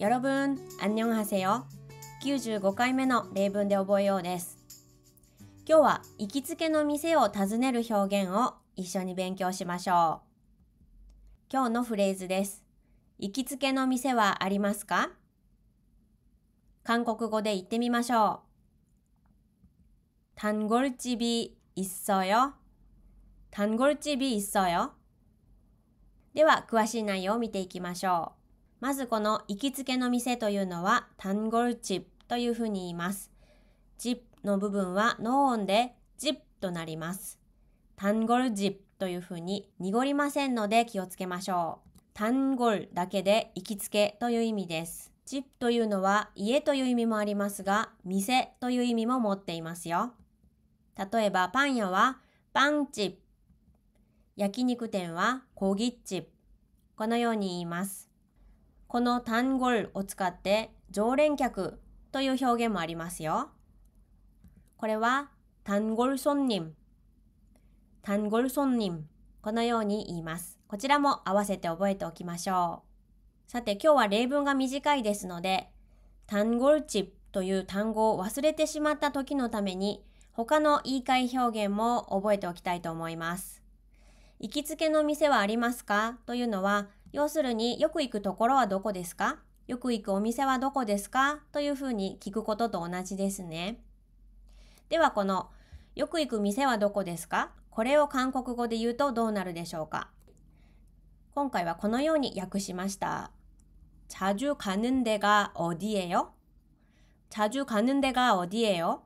여러분안녕하세요95回目の例文で覚えようです。今日は行きつけの店を訪ねる表現を一緒に勉強しましょう。今日のフレーズです。行きつけの店はありますか韓国語で言ってみましょう。단골집이있어요단골집이있어요では詳しい内容を見ていきましょう。まずこの行きつけの店というのはタンゴルチップというふうに言います。ジップの部分はノ音でジップとなります。タンゴルジップというふうに濁りませんので気をつけましょう。タンゴルだけで行きつけという意味です。ジップというのは家という意味もありますが、店という意味も持っていますよ。例えばパン屋はパンチップ、焼肉店はコギッチップ、このように言います。この単語を使って常連客という表現もありますよ。これは単語ゴル単語ニム。このように言います。こちらも合わせて覚えておきましょう。さて今日は例文が短いですので、単語チップという単語を忘れてしまった時のために、他の言い換え表現も覚えておきたいと思います。行きつけの店はありますかというのは、要するによく行くところはどこですかよく行くお店はどこですかというふうに聞くことと同じですね。ではこのよく行く店はどこですかこれを韓国語で言うとどうなるでしょうか今回はこのように訳しました。자주가는데가어디예요자주가는데가어디예요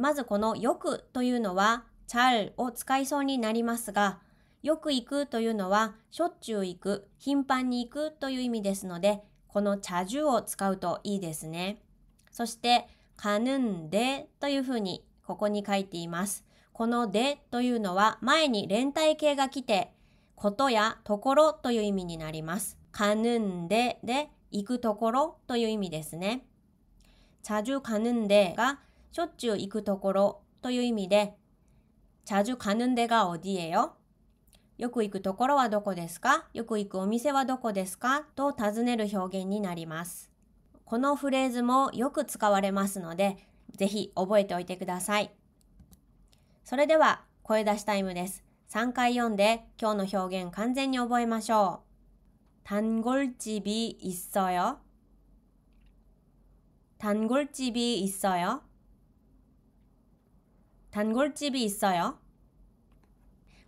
まずこのよくというのは、チャルを使いそうになりますが、よく行くというのは、しょっちゅう行く、頻繁に行くという意味ですので、この茶樹を使うといいですね。そして、かぬんでというふうに、ここに書いています。このでというのは、前に連帯形が来て、ことやところという意味になります。かぬんでで、行くところという意味ですね。茶樹かぬんでが、しょっちゅう行くところという意味で、茶樹かぬんでがおでえよ。よく行くところはどこですかよく行くお店はどこですかと尋ねる表現になります。このフレーズもよく使われますので、ぜひ覚えておいてください。それでは、声出しタイムです。3回読んで今日の表現完全に覚えましょう。단골집이있어요단골집이있어요단골집이있어요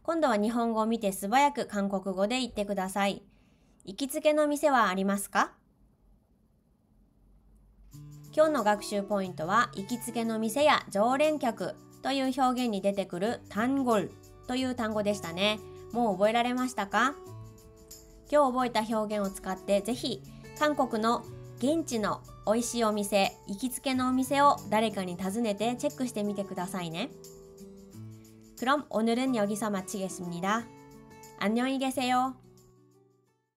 今度は日本語を見て素早く韓国語で言ってください。行きつけの店はありますか今日の学習ポイントは、行きつけの店や常連客という表現に出てくる単語という単語でしたね。もう覚えられましたか今日覚えた表現を使って、ぜひ韓国の現地の美味しいお店、行きつけのお店を誰かに尋ねてチェックしてみてくださいね。 그럼 오늘은 여기서 마치겠습니다. 안녕히 계세요.